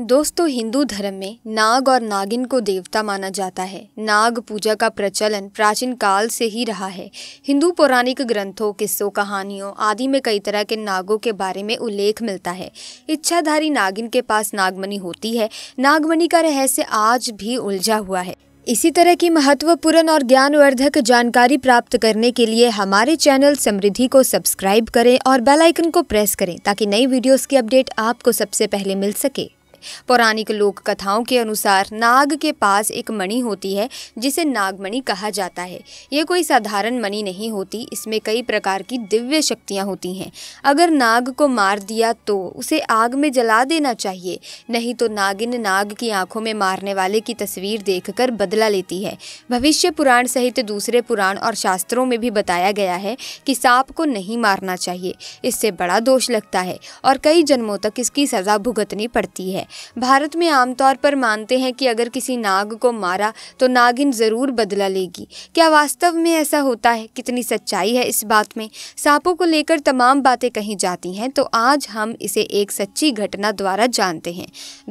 दोस्तों हिंदू धर्म में नाग और नागिन को देवता माना जाता है नाग पूजा का प्रचलन प्राचीन काल से ही रहा है हिंदू पौराणिक ग्रंथों किस्सों कहानियों आदि में कई तरह के नागों के बारे में उल्लेख मिलता है इच्छाधारी नागिन के पास नागमणि होती है नागमणि का रहस्य आज भी उलझा हुआ है इसी तरह की महत्वपूर्ण और ज्ञानवर्धक जानकारी प्राप्त करने के लिए हमारे चैनल समृद्धि को सब्सक्राइब करें और बेल आइकन को प्रेस करें ताकि नई वीडियोस की अपडेट आपको सबसे पहले मिल सके पौराणिक लोक कथाओं के अनुसार नाग के पास एक मणि होती है जिसे नागमणि कहा जाता है ये कोई साधारण मणि नहीं होती इसमें कई प्रकार की दिव्य शक्तियाँ होती हैं अगर नाग को मार दिया तो उसे आग में जला देना चाहिए नहीं तो नागिन नाग की आंखों में मारने वाले की तस्वीर देखकर बदला लेती है भविष्य पुराण सहित दूसरे पुराण और शास्त्रों में भी बताया गया है कि सांप को नहीं मारना चाहिए इससे बड़ा दोष लगता है और कई जन्मों तक इसकी सज़ा भुगतनी पड़ती है भारत में आमतौर पर मानते हैं कि अगर किसी नाग को मारा तो नागिन ज़रूर बदला लेगी क्या वास्तव में ऐसा होता है कितनी सच्चाई है इस बात में सांपों को लेकर तमाम बातें कही जाती हैं तो आज हम इसे एक सच्ची घटना द्वारा जानते हैं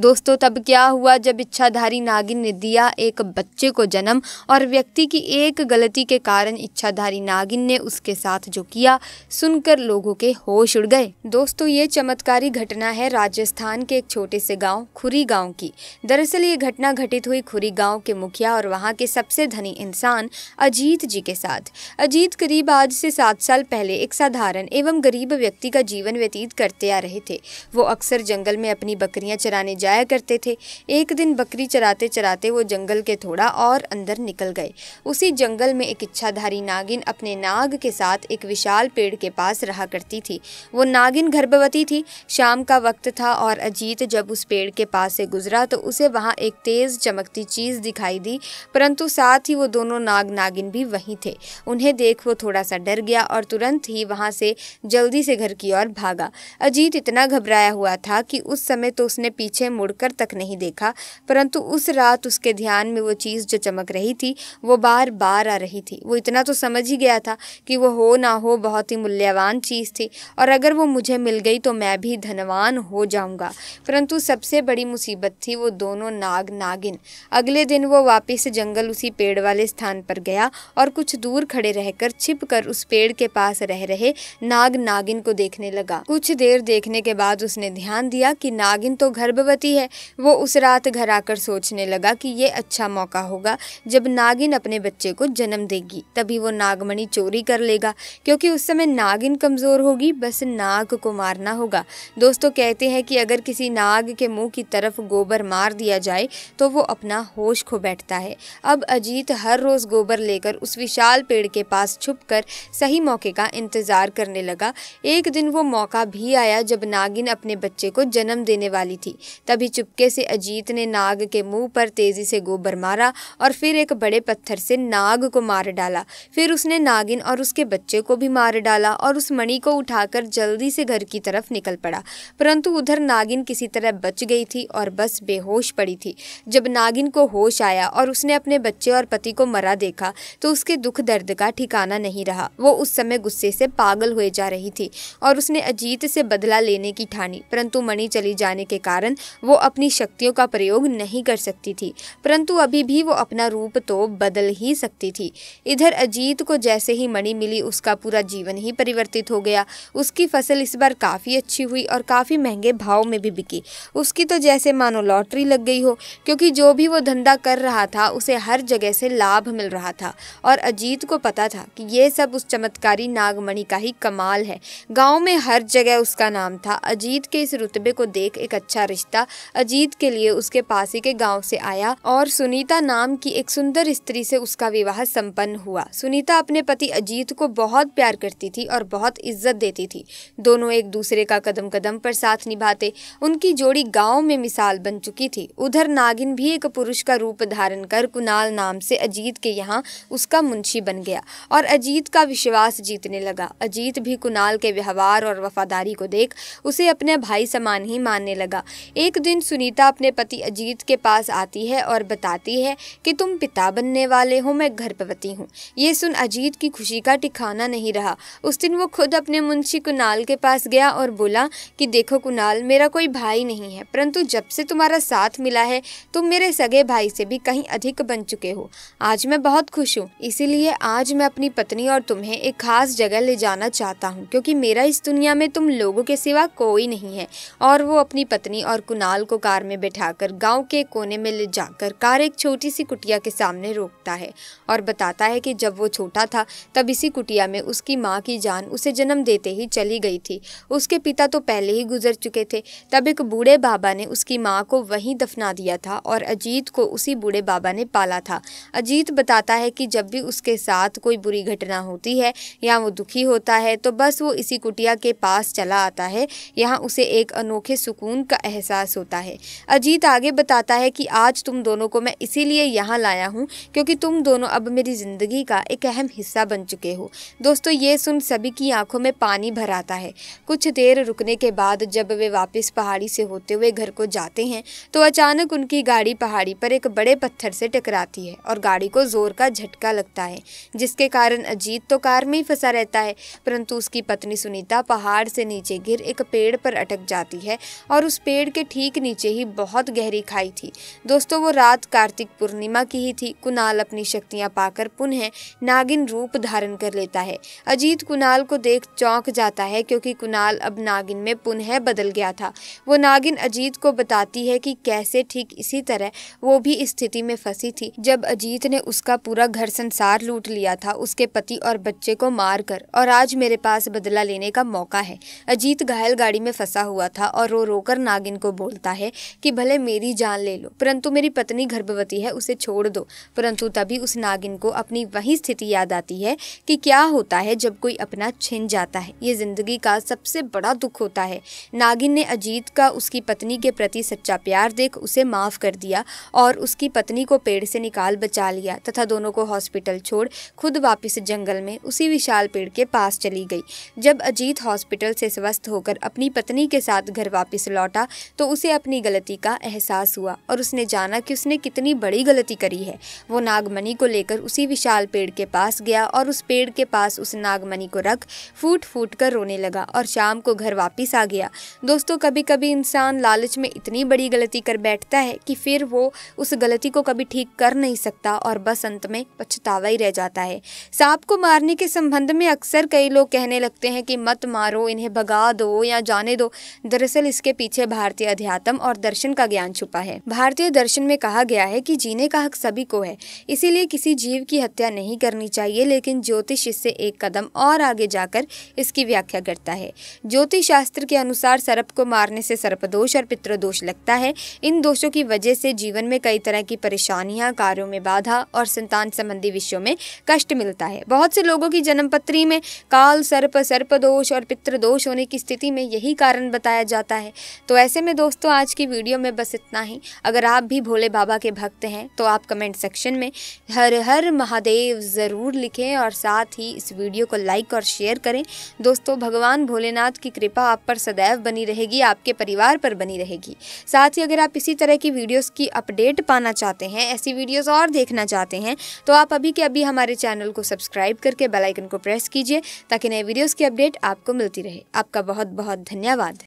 दोस्तों तब क्या हुआ जब इच्छाधारी नागिन ने दिया एक बच्चे को जन्म और व्यक्ति की एक गलती के कारण इच्छाधारी नागिन ने उसके साथ जो किया सुनकर लोगों के होश उड़ गए दोस्तों ये चमत्कारी घटना है राजस्थान के एक छोटे से गांव खुरी गांव की दरअसल ये घटना घटित हुई खुरी गांव के मुखिया और वहां के सबसे धनी इंसान अजीत जी के साथ अजीत करीब आज से सात साल पहले एक साधारण एवं गरीब व्यक्ति का जीवन व्यतीत करते आ रहे थे वो अक्सर जंगल में अपनी बकरियाँ चराने जाया करते थे एक दिन बकरी चराते चराते वो जंगल के थोड़ा और अंदर निकल गए उसी जंगल में एक इच्छाधारी नागिन अपने नाग के साथ एक विशाल पेड़ के पास रहा करती थी वो नागिन गर्भवती थी शाम का वक्त था और अजीत जब उस पेड़ पेड़ के पास से गुजरा तो उसे वहाँ एक तेज़ चमकती चीज़ दिखाई दी परंतु साथ ही वो दोनों नाग नागिन भी वहीं थे उन्हें देख वो थोड़ा सा डर गया और तुरंत ही वहाँ से जल्दी से घर की ओर भागा अजीत इतना घबराया हुआ था कि उस समय तो उसने पीछे मुड़कर तक नहीं देखा परंतु उस रात उसके ध्यान में वो चीज़ जो चमक रही थी वो बार बार आ रही थी वो इतना तो समझ ही गया था कि वो हो ना हो बहुत ही मूल्यवान चीज़ थी और अगर वो मुझे मिल गई तो मैं भी धनवान हो जाऊँगा परंतु सब सबसे बड़ी मुसीबत थी वो दोनों नाग नागिन अगले दिन वो वापस जंगल उसी पेड़ वाले स्थान पर गया और कुछ दूर खड़े रहकर छिप कर उस पेड़ के पास रह रहे नाग नागिन को देखने लगा कुछ देर देखने के बाद उसने ध्यान दिया कि नागिन तो गर्भवती है वो उस रात घर आकर सोचने लगा कि ये अच्छा मौका होगा जब नागिन अपने बच्चे को जन्म देगी तभी वो नागमणि चोरी कर लेगा क्योंकि उस समय नागिन कमज़ोर होगी बस नाग को मारना होगा दोस्तों कहते हैं कि अगर किसी नाग के मुंह की तरफ गोबर मार दिया जाए तो वो अपना होश खो बैठता है अब अजीत हर रोज़ गोबर लेकर उस विशाल पेड़ के पास छुप कर सही मौके का इंतज़ार करने लगा एक दिन वो मौका भी आया जब नागिन अपने बच्चे को जन्म देने वाली थी तभी चुपके से अजीत ने नाग के मुंह पर तेज़ी से गोबर मारा और फिर एक बड़े पत्थर से नाग को मार डाला फिर उसने नागिन और उसके बच्चे को भी मार डाला और उस मणि को उठाकर जल्दी से घर की तरफ निकल पड़ा परंतु उधर नागिन किसी तरह बच गई थी और बस बेहोश पड़ी थी जब नागिन को होश आया और उसने अपने बच्चे और पति को मरा देखा तो उसके दुख दर्द का ठिकाना नहीं रहा वो उस समय गुस्से से पागल हुए जा रही थी और उसने अजीत से बदला लेने की ठानी परंतु मणि चली जाने के कारण वो अपनी शक्तियों का प्रयोग नहीं कर सकती थी परंतु अभी भी वो अपना रूप तो बदल ही सकती थी इधर अजीत को जैसे ही मणि मिली उसका पूरा जीवन ही परिवर्तित हो गया उसकी फसल इस बार काफ़ी अच्छी हुई और काफ़ी महंगे भाव में भी बिकी उस उसकी तो जैसे मानो लॉटरी लग गई हो क्योंकि जो भी वो धंधा कर रहा था उसे हर जगह से लाभ मिल रहा था और अजीत को पता था कि ये सब उस चमत्कारी नागमणि का ही कमाल है गाँव में हर जगह उसका नाम था अजीत के इस रुतबे को देख एक अच्छा रिश्ता अजीत के लिए उसके पास के गाँव से आया और सुनीता नाम की एक सुंदर स्त्री से उसका विवाह संपन्न हुआ सुनीता अपने पति अजीत को बहुत प्यार करती थी और बहुत इज्जत देती थी दोनों एक दूसरे का कदम कदम पर साथ निभाते उनकी जोड़ी गाँव महिलाओं में मिसाल बन चुकी थी उधर नागिन भी एक पुरुष का रूप धारण कर कुणाल नाम से अजीत के यहाँ उसका मुंशी बन गया और अजीत का विश्वास जीतने लगा अजीत भी कुणाल के व्यवहार और वफादारी को देख उसे अपने भाई समान ही मानने लगा एक दिन सुनीता अपने पति अजीत के पास आती है और बताती है कि तुम पिता बनने वाले हो मैं गर्भवती हूँ ये सुन अजीत की खुशी का ठिकाना नहीं रहा उस दिन वो खुद अपने मुंशी कुणाल के पास गया और बोला कि देखो कुणाल मेरा कोई भाई नहीं है परंतु जब से तुम्हारा साथ मिला है तुम मेरे सगे भाई से भी कहीं अधिक बन चुके हो आज मैं बहुत खुश हूँ इसीलिए आज मैं अपनी पत्नी और तुम्हें एक खास जगह ले जाना चाहता हूँ क्योंकि मेरा इस दुनिया में तुम लोगों के सिवा कोई नहीं है और वो अपनी पत्नी और कुणाल को कार में बैठा कर के कोने में ले जाकर कार एक छोटी सी कुटिया के सामने रोकता है और बताता है कि जब वो छोटा था तब इसी कुटिया में उसकी माँ की जान उसे जन्म देते ही चली गई थी उसके पिता तो पहले ही गुजर चुके थे तब एक बूढ़े बाबा ने उसकी माँ को वहीं दफना दिया था और अजीत को उसी बूढ़े बाबा ने पाला था अजीत बताता है कि जब भी उसके साथ कोई बुरी घटना होती है या वो दुखी होता है तो बस वो इसी कुटिया के पास चला आता है यहाँ उसे एक अनोखे सुकून का एहसास होता है अजीत आगे बताता है कि आज तुम दोनों को मैं इसीलिए यहाँ लाया हूँ क्योंकि तुम दोनों अब मेरी ज़िंदगी का एक अहम हिस्सा बन चुके हो दोस्तों ये सुन सभी की आंखों में पानी भर आता है कुछ देर रुकने के बाद जब वे वापस पहाड़ी से होते हुए हुए घर को जाते हैं तो अचानक उनकी गाड़ी पहाड़ी पर एक बड़े पत्थर से टकराती है और गाड़ी को जोर का झटका लगता है जिसके कारण अजीत तो कार में ही फंसा रहता है परंतु उसकी पत्नी सुनीता पहाड़ से नीचे गिर एक पेड़ पर अटक जाती है और उस पेड़ के ठीक नीचे ही बहुत गहरी खाई थी दोस्तों वो रात कार्तिक पूर्णिमा की ही थी कुणाल अपनी शक्तियाँ पाकर पुनः नागिन रूप धारण कर लेता है अजीत कुणाल को देख चौंक जाता है क्योंकि कुणाल अब नागिन में पुनः बदल गया था वो नागिन अजीत अजीत को बताती है कि कैसे ठीक इसी तरह वो भी इस स्थिति में फंसी थी जब अजीत ने उसका पूरा घर संसार लूट लिया था उसके पति और बच्चे को मार कर और आज मेरे पास बदला लेने का मौका है अजीत घायल गाड़ी में फंसा हुआ था और रो रोकर नागिन को बोलता है कि भले मेरी जान ले लो परंतु मेरी पत्नी गर्भवती है उसे छोड़ दो परंतु तभी उस नागिन को अपनी वही स्थिति याद आती है कि क्या होता है जब कोई अपना छिन जाता है ये जिंदगी का सबसे बड़ा दुख होता है नागिन ने अजीत का उसकी पत्नी पत्नी के प्रति सच्चा प्यार देख उसे माफ़ कर दिया और उसकी पत्नी को पेड़ से निकाल बचा लिया तथा दोनों को हॉस्पिटल छोड़ खुद वापस जंगल में उसी विशाल पेड़ के पास चली गई जब अजीत हॉस्पिटल से स्वस्थ होकर अपनी पत्नी के साथ घर वापस लौटा तो उसे अपनी गलती का एहसास हुआ और उसने जाना कि उसने कितनी बड़ी गलती करी है वो नागमणि को लेकर उसी विशाल पेड़ के पास गया और उस पेड़ के पास उस नागमणि को रख फूट फूट कर रोने लगा और शाम को घर वापस आ गया दोस्तों कभी कभी इंसान लाल लालच में इतनी बड़ी गलती कर बैठता है कि फिर वो उस गलती को कभी ठीक कर नहीं सकता और बस अंत में पछतावा ही रह जाता है सांप को मारने के संबंध में अक्सर कई लोग कहने लगते हैं कि मत मारो इन्हें भगा दो या जाने दो दरअसल इसके पीछे भारतीय अध्यात्म और दर्शन का ज्ञान छुपा है भारतीय दर्शन में कहा गया है कि जीने का हक सभी को है इसीलिए किसी जीव की हत्या नहीं करनी चाहिए लेकिन ज्योतिष इससे एक कदम और आगे जाकर इसकी व्याख्या करता है ज्योतिष शास्त्र के अनुसार सर्प को मारने से सर्पदोष और पर पितृदोष लगता है इन दोषों की वजह से जीवन में कई तरह की परेशानियां कार्यों में बाधा और संतान संबंधी विषयों में कष्ट मिलता है बहुत से लोगों की जन्मपत्री में काल सर्प सर्प दोष और पितृदोष होने की स्थिति में यही कारण बताया जाता है तो ऐसे में दोस्तों आज की वीडियो में बस इतना ही अगर आप भी भोले बाबा के भक्त हैं तो आप कमेंट सेक्शन में हर हर महादेव ज़रूर लिखें और साथ ही इस वीडियो को लाइक और शेयर करें दोस्तों भगवान भोलेनाथ की कृपा आप पर सदैव बनी रहेगी आपके परिवार पर बनी बनी रहेगी साथ ही अगर आप इसी तरह की वीडियोस की अपडेट पाना चाहते हैं ऐसी वीडियोस और देखना चाहते हैं तो आप अभी के अभी हमारे चैनल को सब्सक्राइब करके बेलाइकन को प्रेस कीजिए ताकि नए वीडियोज़ की अपडेट आपको मिलती रहे आपका बहुत बहुत धन्यवाद